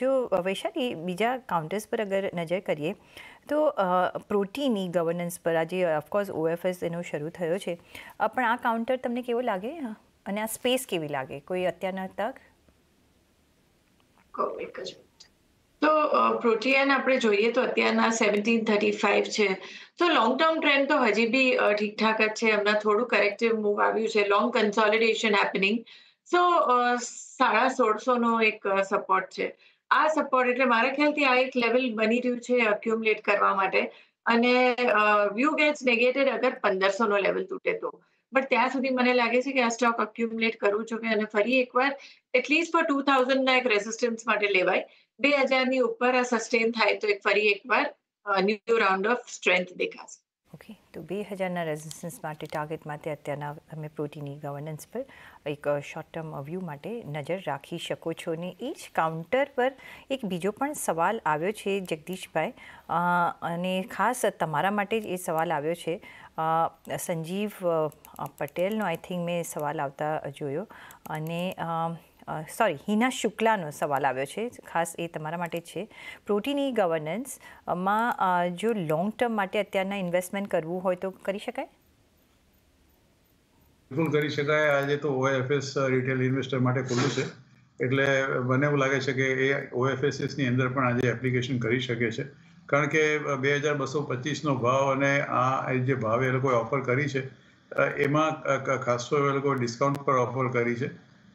જો વૈશાલી બીજા કાઉન્ટર્સ પર અગર નજર કરીએ તો પ્રોટીનની ગવર્નન્સ પર આજે ઓફકોર્સ ઓએફએસ એનો શરૂ થયો છે પણ આ કાઉન્ટર તમને કેવો લાગે અને આ સ્પેસ કેવી લાગે કોઈ અત્યારના તક તો પ્રોટીન આપણે જોઈએ તો અત્યારના સેવન્ટીન થર્ટી ફાઈવ છે તો લોંગ ટર્મ ટ્રેન્ડ તો હજી બી ઠીકઠાક જ છે હમણાં થોડું કરેક્ટિવ મૂવ આવ્યું છે લોંગ કન્સોલિડેશન હેપનિંગ સો સાડા સોળસોનો એક સપોર્ટ uh, છે આ સપોર્ટ એટલે મારા ખ્યાલથી આ એક લેવલ બની રહ્યું છે અક્યુમલેટ કરવા માટે અને વ્યૂ ગેટ્સ નેગેટેડ અગર પંદરસો નો લેવલ તૂટે તો બટ ત્યાં સુધી મને લાગે છે કે આ સ્ટોક અક્યુમ્યુલેટ કરવું કે અને ફરી એકવાર એટલીસ્ટ ફોર ટુ થાઉઝન્ડના એક રેઝિસ્ટન્સ માટે લેવાય બે હજારની ઉપર આ સસ્ટેન થાય તો એક ફરી એકવાર ન્યૂ રાઉન્ડ ઓફ સ્ટ્રેન્થ દેખાશે ઓકે તો બે હજારના રેઝિસ્ટન્સ માટે ટાર્ગેટ માટે અત્યારના તમે પ્રોટીનની ગવર્નન્સ પર એક શોર્ટ ટર્મ વ્યૂ માટે નજર રાખી શકો છો ને એ જ કાઉન્ટર પર એક બીજો પણ સવાલ આવ્યો છે જગદીશભાઈ અને ખાસ તમારા માટે જ એ સવાલ આવ્યો છે સંજીવ પટેલનો આઈ થિંક મેં સવાલ આવતા જોયો અને સોરી હિના શુક્લાનો સવાલ આવ્યો છે ખાસ એ તમારા માટે છે પ્રોટીન ઈ ગવર્નન્સમાં જો લોંગ ટર્મ માટે અત્યારના ઇન્વેસ્ટમેન્ટ કરવું હોય તો કરી શકાય બિલકુલ કરી શકાય આજે તો ઓએફએસ રિટેલ ઇન્વેસ્ટર માટે ખુલ્લું છે એટલે મને એવું લાગે છે કે એ ઓએફએસએસની અંદર પણ આજે એપ્લિકેશન કરી શકે છે કારણ કે બે હજાર બસો પચીસનો ભાવ અને આ જે ભાવ એ લોકોએ ઓફર કરી છે એમાં ખાસો એ લોકો ડિસ્કાઉન્ટ પર ઓફર કરી છે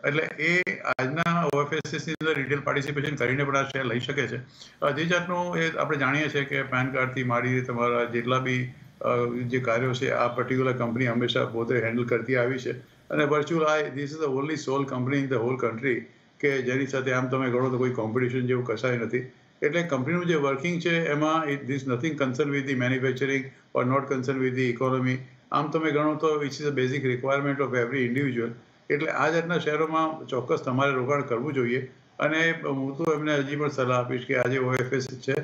એટલે એ આજના ઓએફએસએસની અંદર રિટેલ પાર્ટિસિપેશન કરીને પણ આ શેર લઈ શકે છે જે જાતનું એ આપણે જાણીએ છીએ કે પેન કાર્ડથી મારી તમારા જેટલા બી જે કાર્યો છે આ પર્ટિક્યુલર કંપની હંમેશા પોતે હેન્ડલ કરતી આવી છે અને વર્ચ્યુઅલ આ this is the only sole company in the whole country કે જેની સાથે આમ તમે ગણો તો કોઈ કોમ્પિટિશન જેવું કશાય નથી એટલે કંપનીનું જે વર્કિંગ છે એમાં it this nothing concern with the manufacturing or not concern with the economy આમ તમે ગણો તો it's is a basic requirement of every individual એટલે આ જાતના શહેરોમાં ચોક્કસ તમારે રોકાણ કરવું જોઈએ અને હું તો એમને હજી પણ સલાહ આપીશ કે આજે ઓએફએસ છે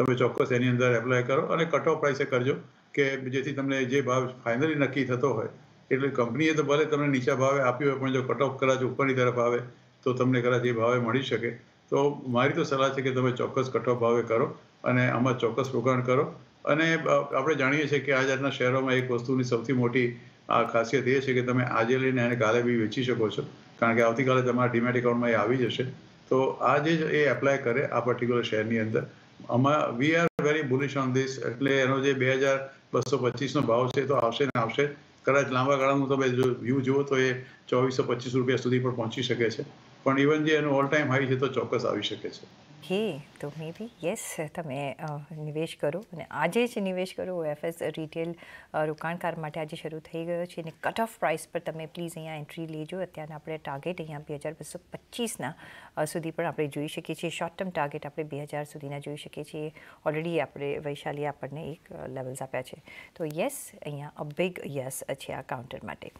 તમે ચોક્કસ એની અંદર એપ્લાય કરો અને કટ ઓફ પ્રાઇસે કરજો કે જેથી તમને જે ભાવ ફાઇનલી નક્કી થતો હોય એટલે કંપનીએ તો ભલે તમને નીચા ભાવે આપ્યો હોય પણ જો કટ ઓફ કદાચ ઉપરની તરફ આવે તો તમને કદાચ એ ભાવે મળી શકે તો મારી તો સલાહ છે કે તમે ચોક્કસ કટ ઓફ ભાવે કરો અને આમાં ચોક્કસ રોકાણ કરો અને આપણે જાણીએ છીએ કે આ જાતના શહેરોમાં એક વસ્તુની સૌથી મોટી આ ખાસિયત એ છે કે તમે આજે લઈને એને કાલે બી વેચી શકો છો કારણ કે આવતીકાલે તમારા ડીમેટ એકાઉન્ટમાં એ આવી જશે તો આજે જ એ એપ્લાય કરે આ પર્ટિક્યુલર શેરની અંદર અમા we are very bullish on this એટલે એનો જે બે હજાર બસો પચીસનો ભાવ છે તો આવશે ને આવશે કદાચ લાંબા ગાળાનું તમે જો વ્યૂ જુઓ તો એ ચોવીસો પચીસ રૂપિયા સુધી પણ પહોંચી શકે છે પણ ઇવન જે એનો ઓલ ટાઈમ હાઈ છે તો ચોક્કસ આવી શકે છે ઓકે તો મે બી યસ તમે નિવેશ કરો અને આજે જ નિવેશ કરો ઓએફએસ રિટેલ રોકાણકાર માટે આજે શરૂ થઈ ગયો છે અને કટ ઓફ પ્રાઇસ પર તમે પ્લીઝ અહીંયા એન્ટ્રી લેજો અત્યારે આપણે ટાર્ગેટ અહીંયા બે હજાર બસો પચીસના સુધી પણ આપણે જોઈ શકીએ છીએ શોર્ટ ટર્મ ટાર્ગેટ આપણે બે હજાર સુધીના જોઈ શકીએ છીએ ઓલરેડી આપણે વૈશાલી આપણને એક લેવલ્સ આપ્યા છે તો યસ અહીંયા અ બિગ યસ છે આ કાઉન્ટર માટે